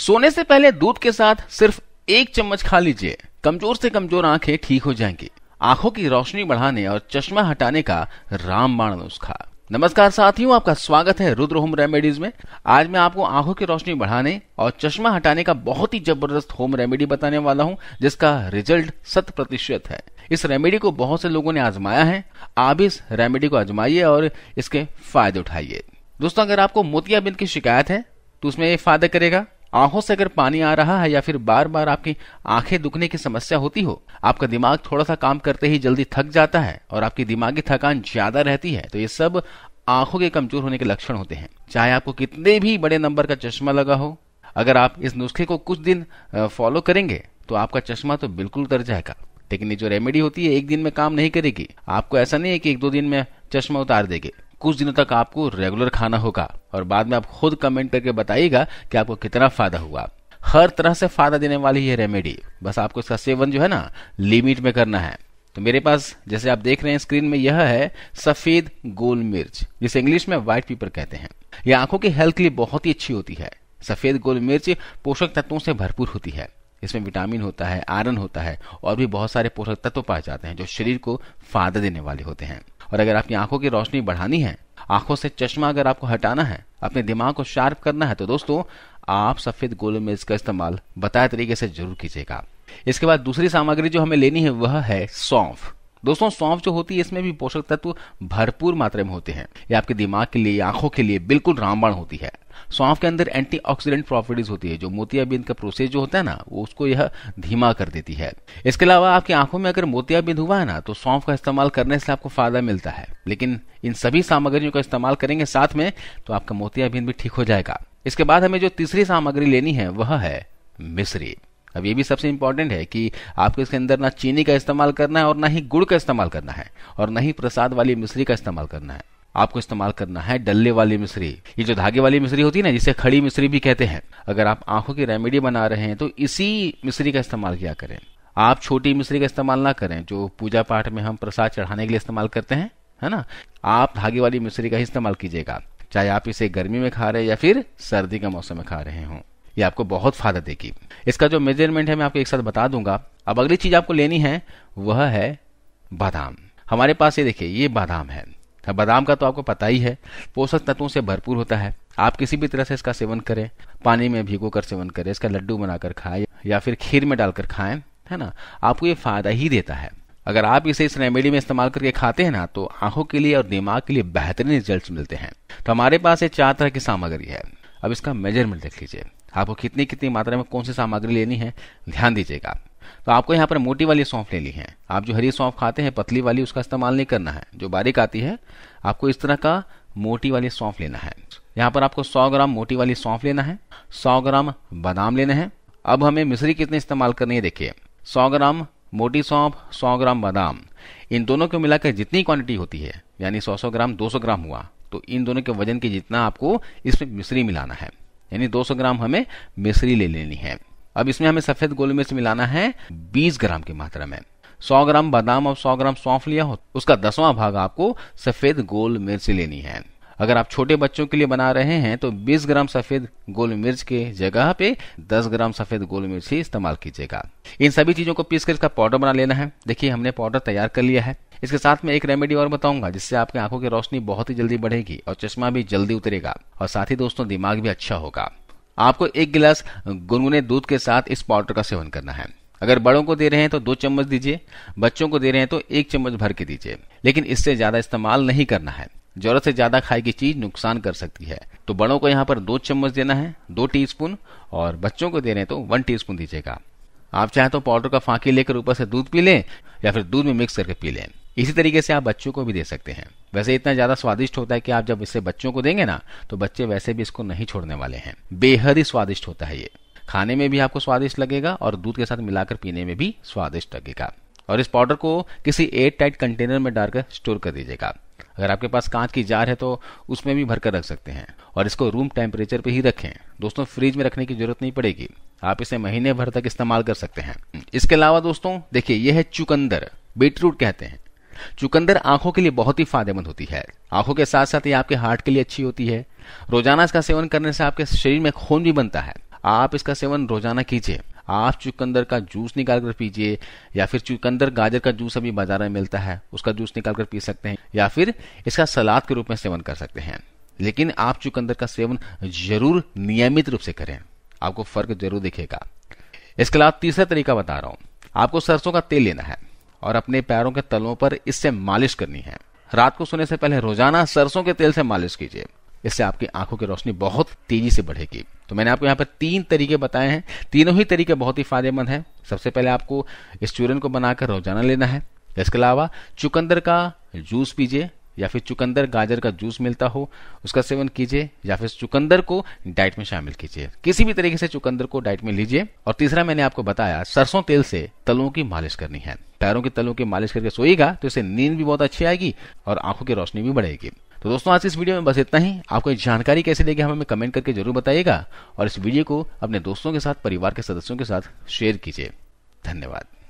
सोने से पहले दूध के साथ सिर्फ एक चम्मच खा लीजिए कमजोर से कमजोर आंखें ठीक हो जाएंगी आंखों की रोशनी बढ़ाने और चश्मा हटाने का रामबाण नुस्खा नमस्कार साथियों आपका स्वागत है रुद्र होम रेमेडीज में आज मैं आपको आंखों की रोशनी बढ़ाने और चश्मा हटाने का बहुत ही जबरदस्त होम रेमेडी बताने वाला हूं जिसका रिजल्ट शत प्रतिशत है इस रेमेडी को बहुत से लोगों ने आजमाया है आप इस रेमेडी को आजमाइए और इसके फायदे उठाइए दोस्तों अगर आपको मोतियाबिंद की शिकायत है तो उसमें ये फायदा करेगा आंखों से अगर पानी आ रहा है या फिर बार बार आपकी आंखें दुखने की समस्या होती हो आपका दिमाग थोड़ा सा काम करते ही जल्दी थक जाता है और आपकी दिमागी थकान ज्यादा रहती है तो ये सब आंखों के कमजोर होने के लक्षण होते हैं चाहे आपको कितने भी बड़े नंबर का चश्मा लगा हो अगर आप इस नुस्खे को कुछ दिन फॉलो करेंगे तो आपका चश्मा तो बिल्कुल उतर जाएगा लेकिन ये जो रेमेडी होती है एक दिन में काम नहीं करेगी आपको ऐसा नहीं है कि एक दो दिन में चश्मा उतार देगी कुछ दिनों तक आपको रेगुलर खाना होगा और बाद में आप खुद कमेंट करके बताइएगा कि आपको कितना फायदा हुआ हर तरह से फायदा देने वाली है रेमेडी बस आपको इसका सेवन जो है ना लिमिट में करना है तो मेरे पास जैसे आप देख रहे हैं स्क्रीन में यह है सफेद गोल मिर्च जिसे इंग्लिश में व्हाइट पीपर कहते हैं यह आंखों की हेल्थ के लिए बहुत ही अच्छी होती है सफेद गोल मिर्च पोषक तत्वों से भरपूर होती है इसमें विटामिन होता है आयरन होता है और भी बहुत सारे पोषक तत्व पाए जाते हैं जो शरीर को फायदा देने वाले होते हैं और अगर आपकी आंखों की रोशनी बढ़ानी है आंखों से चश्मा अगर आपको हटाना है अपने दिमाग को शार्प करना है तो दोस्तों आप सफेद गोल मिर्च का इस्तेमाल बताए तरीके से जरूर कीजिएगा इसके बाद दूसरी सामग्री जो हमें लेनी है वह है सौंफ दोस्तों सौंफ जो होती है इसमें भी पोषक तत्व भरपूर मात्रा में होते हैं ये आपके दिमाग के लिए आंखों के लिए बिल्कुल रामबाण होती है सौंफ के अंदर एंटीऑक्सीडेंट प्रॉपर्टीज होती है जो मोतियाबिंद का प्रोसेस जो होता है ना वो उसको यह धीमा कर देती है इसके अलावा आपकी आंखों में अगर मोतियाबिंद हुआ है ना तो सौंफ का इस्तेमाल करने से आपको फायदा मिलता है लेकिन इन सभी सामग्रियों का इस्तेमाल करेंगे साथ में तो आपका मोतियाबिंद भी ठीक हो जाएगा इसके बाद हमें जो तीसरी सामग्री लेनी है वह है मिश्री अब ये भी सबसे इंपॉर्टेंट है कि आपको इसके अंदर ना चीनी का इस्तेमाल करना है और ना ही गुड़ का इस्तेमाल करना है और ना ही प्रसाद वाली मिश्री का इस्तेमाल करना है आपको इस्तेमाल करना है डल्ले वाली मिश्री ये जो धागे वाली मिश्री होती है ना जिसे खड़ी मिश्री भी कहते हैं अगर आप आंखों की रेमेडी बना रहे हैं तो इसी मिश्री का इस्तेमाल किया करें आप छोटी मिश्री का इस्तेमाल ना करें जो पूजा पाठ में हम प्रसाद चढ़ाने के लिए इस्तेमाल करते हैं है ना आप धागे वाली मिश्री का ही इस्तेमाल कीजिएगा चाहे आप इसे गर्मी में खा रहे हैं या फिर सर्दी का मौसम में खा रहे हो ये आपको बहुत फायदा देगी इसका जो मेजरमेंट है मैं आपको एक साथ बता दूंगा अब अगली चीज आपको लेनी है वह है बादाम हमारे पास ये देखिए ये बादाम है बादाम का तो आपको पता ही है पोषक तत्वों से भरपूर होता है आप किसी भी तरह से इसका सेवन करें पानी में भिगो कर सेवन करें इसका लड्डू बनाकर खाएं या फिर खीर में डालकर खाएं है ना आपको ये फायदा ही देता है अगर आप इसे इस रेमेडी में इस्तेमाल करके खाते हैं ना तो आंखों के लिए और दिमाग के लिए बेहतरीन रिजल्ट मिलते हैं तो हमारे पास ये चार तरह की सामग्री है अब इसका मेजरमेंट देख लीजिए आपको कितनी कितनी मात्रा में कौन सी सामग्री लेनी है ध्यान दीजिएगा तो आपको यहाँ पर मोटी वाली सौंफ लेनी है आप जो हरी सौंफ खाते हैं पतली वाली उसका इस्तेमाल नहीं करना है जो बारीक आती है आपको इस तरह का मोटी वाली सौंफ लेना है यहाँ पर आपको 100 ग्राम मोटी वाली सौंफ लेना है 100 ग्राम बादाम लेने हैं अब हमें मिश्री कितने इस्तेमाल करनी है देखिए 100 ग्राम मोटी सौंफ 100 ग्राम बादाम इन दोनों को मिलाकर जितनी क्वांटिटी होती है यानी 100 ग्राम 200 ग्राम हुआ तो इन दोनों के वजन के जितना आपको इसमें मिश्री मिलाना है यानी 200 ग्राम हमें मिश्री ले लेनी है अब इसमें हमें सफेद गोल मिर्च मिलाना है 20 ग्राम की मात्रा में 100 ग्राम बादाम और 100 ग्राम सौंफ लिया हो उसका दसवां भाग आपको सफेद गोल मिर्च लेनी है अगर आप छोटे बच्चों के लिए बना रहे हैं तो 20 ग्राम सफेद गोल मिर्च के जगह पे 10 ग्राम सफेद गोल मिर्च ही इस्तेमाल कीजिएगा इन सभी चीजों को पीस कर इसका पाउडर बना लेना है देखिए हमने पाउडर तैयार कर लिया है इसके साथ में एक रेमेडी और बताऊंगा जिससे आपकी आंखों की रोशनी बहुत ही जल्दी बढ़ेगी और चश्मा भी जल्दी उतरेगा और साथ ही दोस्तों दिमाग भी अच्छा होगा आपको एक गिलास गुनगुने दूध के साथ इस पाउडर का सेवन करना है अगर बड़ों को दे रहे हैं तो दो चम्मच दीजिए बच्चों को दे रहे हैं तो एक चम्मच भर के दीजिए लेकिन इससे ज्यादा इस्तेमाल नहीं करना है जरूरत से ज्यादा खाई की चीज नुकसान कर सकती है तो बड़ों को यहाँ पर दो चम्मच देना है दो टी और बच्चों को दे रहे हैं तो वन टी दीजिएगा आप चाहे तो पाउडर का फांकी लेकर ऊपर से दूध पी लें या फिर दूध में मिक्स करके पी लें इसी तरीके से आप बच्चों को भी दे सकते हैं वैसे इतना ज्यादा स्वादिष्ट होता है कि आप जब इसे बच्चों को देंगे ना तो बच्चे वैसे भी इसको नहीं छोड़ने वाले हैं बेहद ही स्वादिष्ट होता है ये खाने में भी आपको स्वादिष्ट लगेगा और दूध के साथ मिलाकर पीने में भी स्वादिष्ट लगेगा और इस पाउडर को किसी एयर टाइट कंटेनर में डालकर स्टोर कर दीजिएगा अगर आपके पास कांच की जार है तो उसमें भी भरकर रख सकते हैं और इसको रूम टेम्परेचर पे ही रखें दोस्तों फ्रिज में रखने की जरूरत नहीं पड़ेगी आप इसे महीने भर तक इस्तेमाल कर सकते हैं इसके अलावा दोस्तों देखिए यह है चुकंदर बीटरूट कहते हैं चुकंदर आंखों के लिए बहुत ही फायदेमंद होती है आंखों के साथ साथ ये आपके हार्ट के लिए अच्छी होती है रोजाना इसका सेवन करने से आपके शरीर में खून भी बनता है आप इसका सेवन रोजाना कीजिए आप चुकंदर का जूस निकाल कर पीजिए या फिर चुकंदर गाजर का जूस अभी बाजार में मिलता है उसका जूस निकाल कर पी सकते हैं या फिर इसका सलाद के रूप में सेवन कर सकते हैं लेकिन आप चुकंदर का सेवन जरूर नियमित रूप से करें आपको फर्क जरूर दिखेगा इसके अलावा तीसरा तरीका बता रहा हूं आपको सरसों का तेल लेना है और अपने पैरों के तलों पर इससे मालिश करनी है रात को सोने से पहले रोजाना सरसों के तेल से मालिश कीजिए इससे आपकी आंखों की रोशनी बहुत तेजी से बढ़ेगी तो मैंने आपको यहाँ पर तीन तरीके बताए हैं तीनों ही तरीके बहुत ही फायदेमंद हैं सबसे पहले आपको इस चूरन को बनाकर रोजाना लेना है इसके अलावा चुकंदर का जूस पीजिए या फिर चुकंदर गाजर का जूस मिलता हो उसका सेवन कीजिए या फिर चुकंदर को डाइट में शामिल कीजिए किसी भी तरीके से चुकंदर को डाइट में लीजिए और तीसरा मैंने आपको बताया सरसों तेल से तलों की मालिश करनी है पैरों के तलों के मालिश करके सोएगा तो इससे नींद भी बहुत अच्छी आएगी और आंखों की रोशनी भी बढ़ेगी तो दोस्तों आज इस वीडियो में बस इतना ही आपको ये जानकारी कैसे लगी हमें कमेंट करके जरूर बताइएगा और इस वीडियो को अपने दोस्तों के साथ परिवार के सदस्यों के साथ शेयर कीजिए धन्यवाद